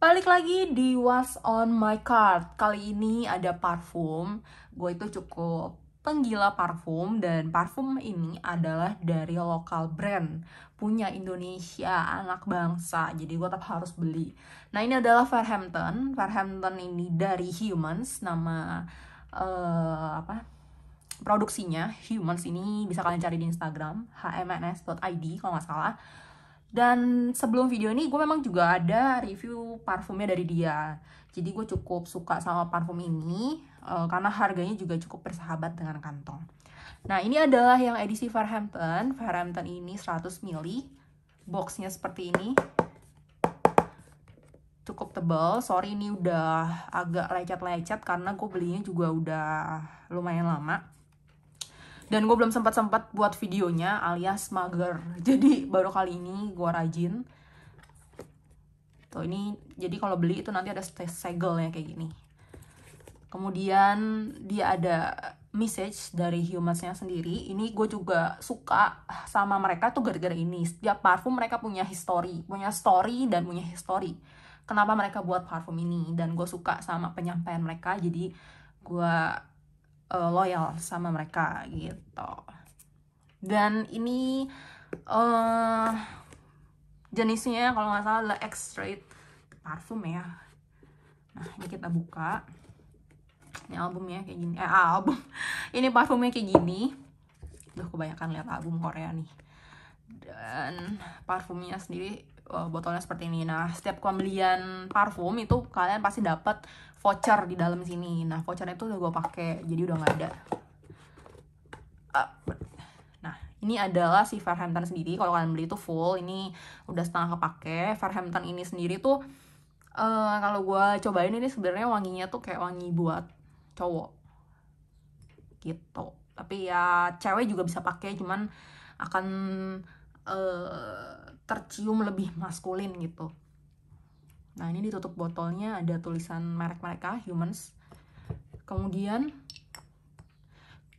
Balik lagi di What's on my card. Kali ini ada parfum. Gue itu cukup penggila parfum dan parfum ini adalah dari lokal brand punya Indonesia anak bangsa jadi gue tetap harus beli nah ini adalah Fairhampton Fairhampton ini dari Humans nama uh, apa produksinya Humans ini bisa kalian cari di Instagram hmns.id kalau nggak salah dan sebelum video ini gue memang juga ada review parfumnya dari dia. Jadi gue cukup suka sama parfum ini uh, karena harganya juga cukup bersahabat dengan kantong. Nah ini adalah yang edisi Farhampton. Farhampton ini 100 ml. Boxnya seperti ini. Cukup tebal. Sorry ini udah agak lecet-lecet karena gue belinya juga udah lumayan lama dan gue belum sempat sempat buat videonya alias mager jadi baru kali ini gue rajin tuh ini jadi kalau beli itu nanti ada segelnya kayak gini kemudian dia ada message dari humansnya sendiri ini gue juga suka sama mereka tuh gara-gara ini setiap parfum mereka punya history punya story dan punya history kenapa mereka buat parfum ini dan gue suka sama penyampaian mereka jadi gue uh, loyal sama mereka gitu dan ini uh, jenisnya kalau nggak salah adalah X-Straight parfum ya nah ini kita buka ini albumnya kayak gini eh album ini parfumnya kayak gini udah kebanyakan lihat album Korea nih dan parfumnya sendiri Eh, botolnya seperti ini. Nah, setiap pembelian parfum itu kalian pasti dapat voucher di dalam sini. Nah, vouchernya itu udah gue pakai, jadi udah nggak ada. Ah, nah, ini adalah si Fairhampton sendiri. Kalau kalian beli itu full, ini udah setengah kepake. Fairhampton ini sendiri tuh uh, kalau gue cobain ini sebenarnya wanginya tuh kayak wangi buat cowok gitu. Tapi ya cewek juga bisa pakai, cuman akan uh, tercium lebih maskulin gitu nah ini ditutup botolnya ada tulisan merek mereka humans kemudian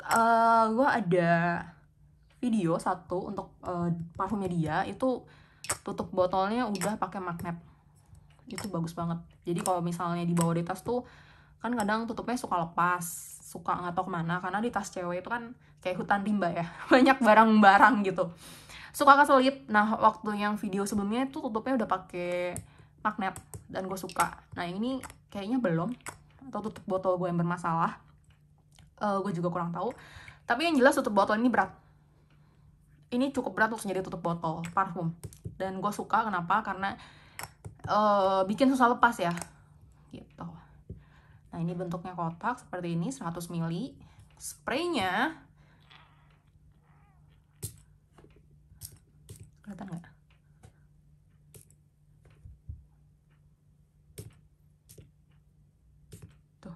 uh, eh, gue ada video satu untuk uh, parfumnya dia itu tutup botolnya udah pakai magnet itu bagus banget jadi kalau misalnya di bawah di tas tuh kan kadang tutupnya suka lepas suka nggak tau kemana karena di tas cewek itu kan kayak hutan rimba ya banyak barang-barang gitu suka keselip nah waktu yang video sebelumnya itu tutupnya udah pakai magnet dan gue suka nah ini kayaknya belum atau tutup botol gue yang bermasalah uh, eh, gue juga kurang tahu tapi yang jelas tutup botol ini berat ini cukup berat untuk sendiri tutup botol parfum dan gue suka kenapa karena uh, bikin susah lepas ya gitu Nah, ini bentuknya kotak seperti ini, 100 mili Spraynya kelihatan nggak? Tuh.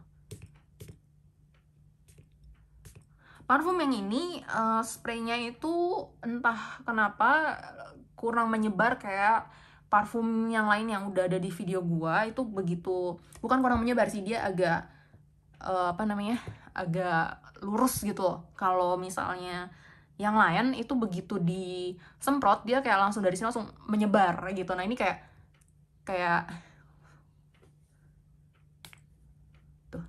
Parfum yang ini uh, spraynya itu entah kenapa kurang menyebar kayak parfum yang lain yang udah ada di video gua itu begitu bukan kurang menyebar sih dia agak uh, apa namanya agak lurus gitu kalau misalnya yang lain itu begitu disemprot dia kayak langsung dari sini langsung menyebar gitu nah ini kayak kayak tuh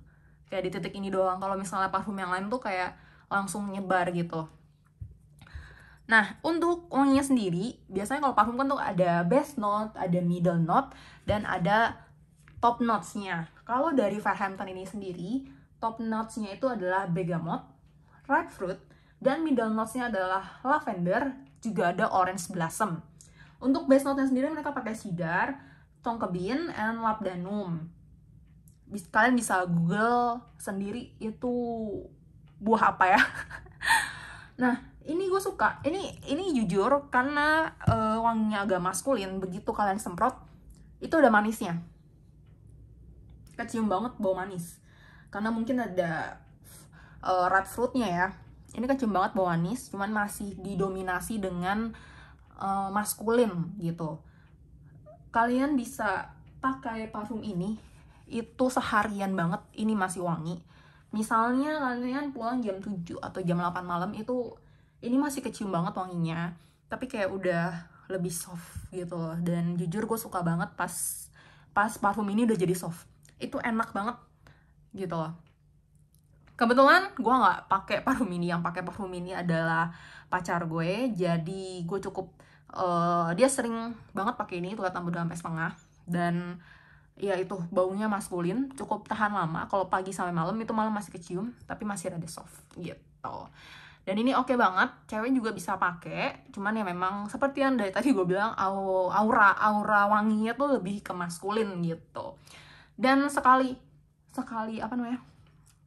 kayak di titik ini doang kalau misalnya parfum yang lain tuh kayak langsung nyebar gitu Nah, untuk wanginya sendiri, biasanya kalau parfum kan tuh ada base note, ada middle note, dan ada top notes-nya. Kalau dari Farhampton ini sendiri, top notes-nya itu adalah bergamot, red fruit, dan middle notes-nya adalah lavender, juga ada orange blossom. Untuk base note-nya sendiri mereka pakai cedar, tongkebin, and labdanum. Kalian bisa google sendiri itu buah apa ya Nah, ini gue suka. Ini ini jujur karena uh, wanginya agak maskulin. Begitu kalian semprot, itu ada manisnya. Kecium banget bau manis. Karena mungkin ada uh, red fruitnya ya. Ini kecium banget bau manis, cuman masih didominasi dengan uh, maskulin gitu. Kalian bisa pakai parfum ini itu seharian banget ini masih wangi misalnya kalian pulang jam 7 atau jam 8 malam itu ini masih kecium banget wanginya tapi kayak udah lebih soft gitu loh dan jujur gue suka banget pas pas parfum ini udah jadi soft itu enak banget gitu loh kebetulan gue nggak pakai parfum ini yang pakai parfum ini adalah pacar gue jadi gue cukup uh, dia sering banget pakai ini tuh tambah dua sampai setengah dan ya itu baunya maskulin cukup tahan lama kalau pagi sampai malam itu malam masih kecium tapi masih ada soft gitu dan ini oke okay banget cewek juga bisa pakai cuman ya memang seperti yang dari tadi gue bilang aura aura wanginya tuh lebih ke maskulin gitu dan sekali sekali apa namanya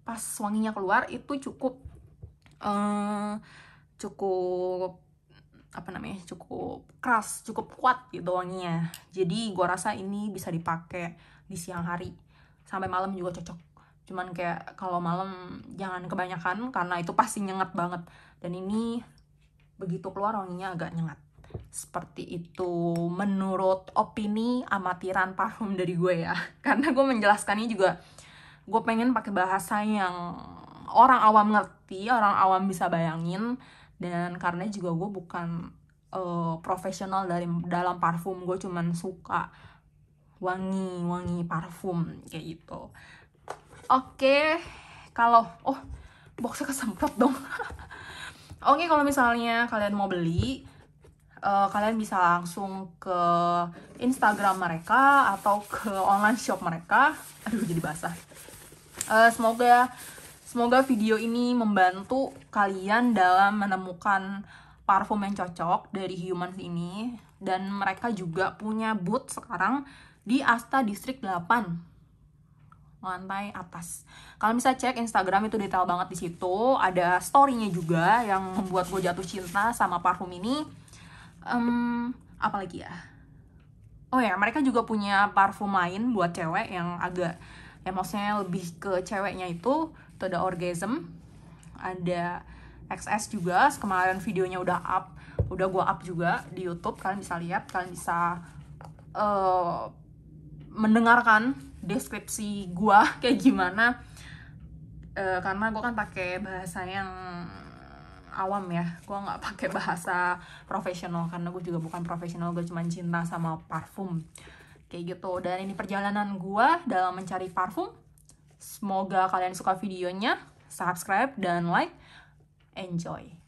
pas wanginya keluar itu cukup uh, cukup apa namanya cukup keras cukup kuat gitu wanginya jadi gua rasa ini bisa dipakai di siang hari sampai malam juga cocok cuman kayak kalau malam jangan kebanyakan karena itu pasti nyengat banget dan ini begitu keluar wanginya agak nyengat seperti itu menurut opini amatiran parfum dari gue ya karena gue menjelaskannya juga gue pengen pakai bahasa yang orang awam ngerti orang awam bisa bayangin dan karena juga gue bukan uh, profesional dari dalam parfum gue cuman suka wangi wangi parfum kayak gitu oke okay. kalau oh boxnya kesemprot dong oke okay, kalau misalnya kalian mau beli uh, kalian bisa langsung ke instagram mereka atau ke online shop mereka aduh jadi basah uh, semoga Semoga video ini membantu kalian dalam menemukan parfum yang cocok dari Humans ini dan mereka juga punya booth sekarang di Asta District 8 lantai atas. Kalau bisa cek Instagram itu detail banget di situ. Ada story-nya juga yang membuat gue jatuh cinta sama parfum ini. Um, apalagi ya? Oh ya, mereka juga punya parfum lain buat cewek yang agak emosinya eh, lebih ke ceweknya itu itu ada orgasm ada XS juga kemarin videonya udah up udah gua up juga di YouTube kalian bisa lihat kalian bisa uh, mendengarkan deskripsi gua kayak gimana uh, karena gua kan pakai bahasa yang awam ya Gua nggak pakai bahasa profesional karena gue juga bukan profesional gue cuma cinta sama parfum kayak gitu dan ini perjalanan gue dalam mencari parfum semoga kalian suka videonya subscribe dan like enjoy